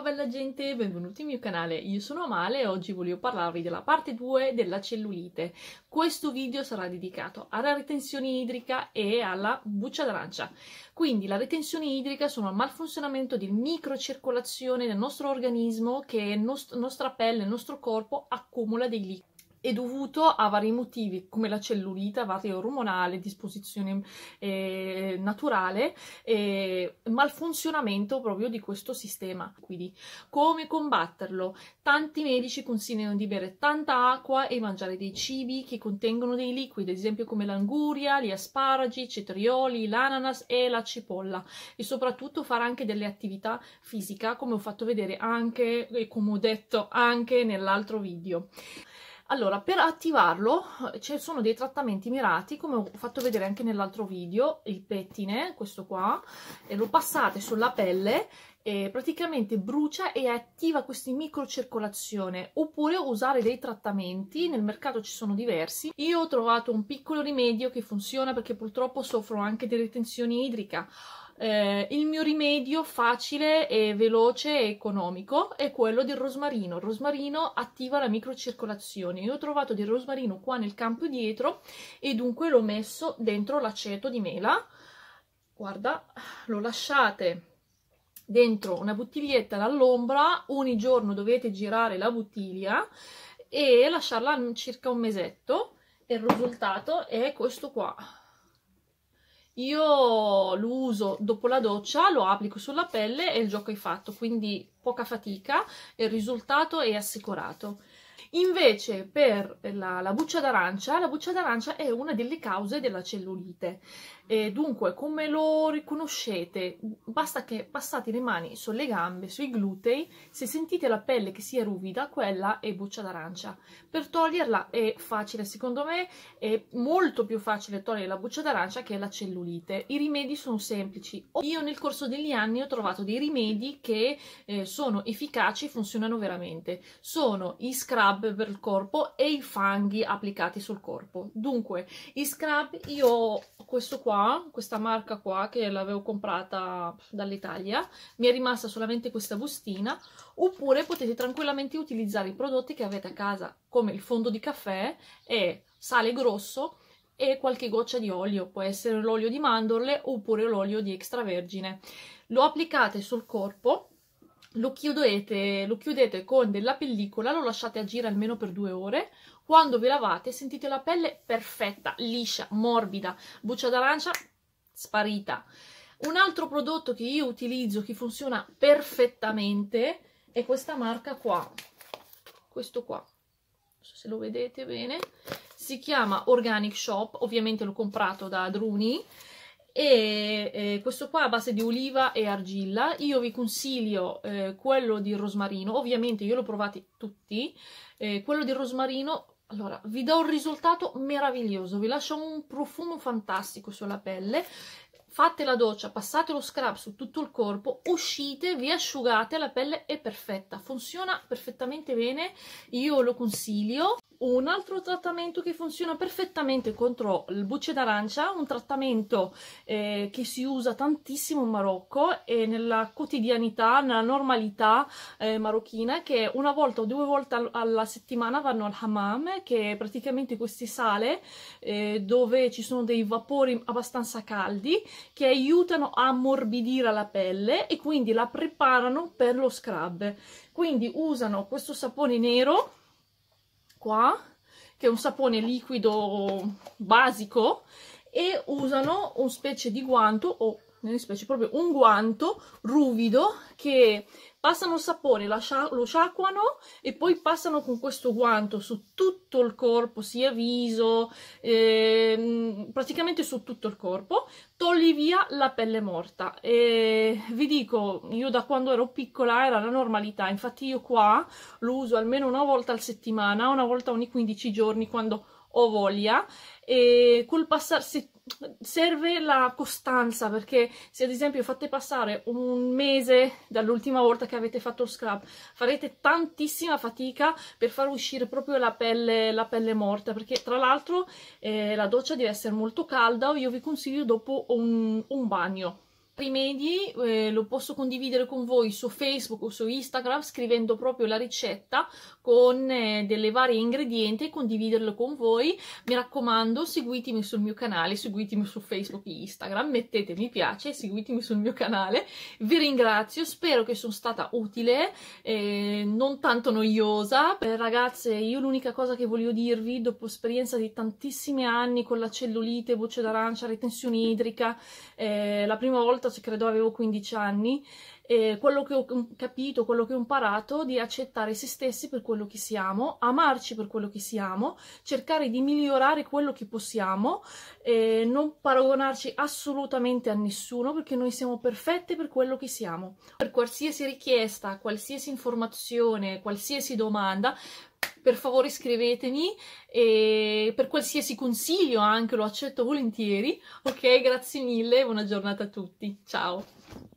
Ciao bella gente, benvenuti nel mio canale, io sono Amale e oggi voglio parlarvi della parte 2 della cellulite. Questo video sarà dedicato alla ritenzione idrica e alla buccia d'arancia. Quindi la ritenzione idrica sono un malfunzionamento di microcircolazione nel nostro organismo che il nost nostra pelle, il nostro corpo accumula dei liquidi è dovuto a vari motivi come la cellulite, vario ormonale, disposizione eh, naturale e eh, malfunzionamento proprio di questo sistema. Quindi come combatterlo? Tanti medici consigliano di bere tanta acqua e mangiare dei cibi che contengono dei liquidi, ad esempio come l'anguria, gli asparagi, i cetrioli, l'ananas e la cipolla e soprattutto fare anche delle attività fisiche come ho fatto vedere anche e come ho detto anche nell'altro video allora per attivarlo eh, ci sono dei trattamenti mirati come ho fatto vedere anche nell'altro video il pettine questo qua e lo passate sulla pelle e praticamente brucia e attiva questa microcircolazione oppure usare dei trattamenti nel mercato ci sono diversi io ho trovato un piccolo rimedio che funziona perché purtroppo soffro anche di ritenzione idrica eh, il mio rimedio facile e veloce e economico è quello del rosmarino. Il rosmarino attiva la microcircolazione. Io ho trovato del rosmarino qua nel campo dietro e dunque l'ho messo dentro l'aceto di mela. Guarda, lo lasciate dentro una bottiglietta dall'ombra, ogni giorno dovete girare la bottiglia e lasciarla circa un mesetto. e Il risultato è questo qua io lo uso dopo la doccia, lo applico sulla pelle e il gioco è fatto, quindi poca fatica e il risultato è assicurato. Invece per la, la buccia d'arancia, la buccia d'arancia è una delle cause della cellulite. E dunque, come lo riconoscete? Basta che passate le mani sulle gambe, sui glutei, se sentite la pelle che sia ruvida, quella è buccia d'arancia. Per toglierla è facile, secondo me è molto più facile togliere la buccia d'arancia che la cellulite. I rimedi sono semplici. Io nel corso degli anni ho trovato dei rimedi che eh, sono efficaci e funzionano veramente. Sono i scrub scrub per il corpo e i fanghi applicati sul corpo. Dunque, i scrub io ho questo qua, questa marca qua che l'avevo comprata dall'Italia, mi è rimasta solamente questa bustina, oppure potete tranquillamente utilizzare i prodotti che avete a casa come il fondo di caffè e sale grosso e qualche goccia di olio, può essere l'olio di mandorle oppure l'olio di extravergine. Lo applicate sul corpo lo chiudete, lo chiudete con della pellicola, lo lasciate agire almeno per due ore. Quando vi lavate sentite la pelle perfetta, liscia, morbida, buccia d'arancia sparita. Un altro prodotto che io utilizzo che funziona perfettamente è questa marca qua, questo qua, non so se lo vedete bene, si chiama Organic Shop, ovviamente l'ho comprato da Druni, e eh, questo qua è a base di oliva e argilla io vi consiglio eh, quello di rosmarino ovviamente io l'ho provato tutti eh, quello di rosmarino allora, vi do un risultato meraviglioso, vi lascio un profumo fantastico sulla pelle, fate la doccia, passate lo scrub su tutto il corpo, uscite, vi asciugate, la pelle è perfetta, funziona perfettamente bene, io lo consiglio un altro trattamento che funziona perfettamente contro il bucce d'arancia, un trattamento eh, che si usa tantissimo in Marocco e nella quotidianità, nella normalità eh, marocchina, che una volta o due volte alla settimana vanno al hammam, che è praticamente queste sale eh, dove ci sono dei vapori abbastanza caldi che aiutano a ammorbidire la pelle e quindi la preparano per lo scrub. Quindi usano questo sapone nero qua, che è un sapone liquido basico, e usano un specie di guanto o nelle specie proprio un guanto ruvido che passano il sapone, lo sciacquano e poi passano con questo guanto su tutto il corpo, sia viso, eh, praticamente su tutto il corpo, togli via la pelle morta. E vi dico, io da quando ero piccola era la normalità, infatti io qua lo uso almeno una volta al settimana, una volta ogni 15 giorni quando ho ho voglia e col passarsi serve la costanza perché se ad esempio fate passare un mese dall'ultima volta che avete fatto lo scrub farete tantissima fatica per far uscire proprio la pelle, la pelle morta perché tra l'altro eh, la doccia deve essere molto calda io vi consiglio dopo un, un bagno rimedi eh, lo posso condividere con voi su Facebook o su Instagram scrivendo proprio la ricetta con eh, delle varie ingredienti e condividerlo con voi. Mi raccomando, seguitemi sul mio canale, seguitemi su Facebook e Instagram, mettete mi piace, seguitemi sul mio canale. Vi ringrazio, spero che sono stata utile, eh, non tanto noiosa. Eh, ragazze, io l'unica cosa che voglio dirvi dopo esperienza di tantissimi anni con la cellulite, voce d'arancia, retenzione idrica, eh, la prima volta 14, credo avevo 15 anni, eh, quello che ho capito, quello che ho imparato, di accettare se stessi per quello che siamo, amarci per quello che siamo, cercare di migliorare quello che possiamo, eh, non paragonarci assolutamente a nessuno perché noi siamo perfette per quello che siamo. Per qualsiasi richiesta, qualsiasi informazione, qualsiasi domanda, per favore scrivetemi e per qualsiasi consiglio anche lo accetto volentieri. Ok, grazie mille, e buona giornata a tutti. Ciao.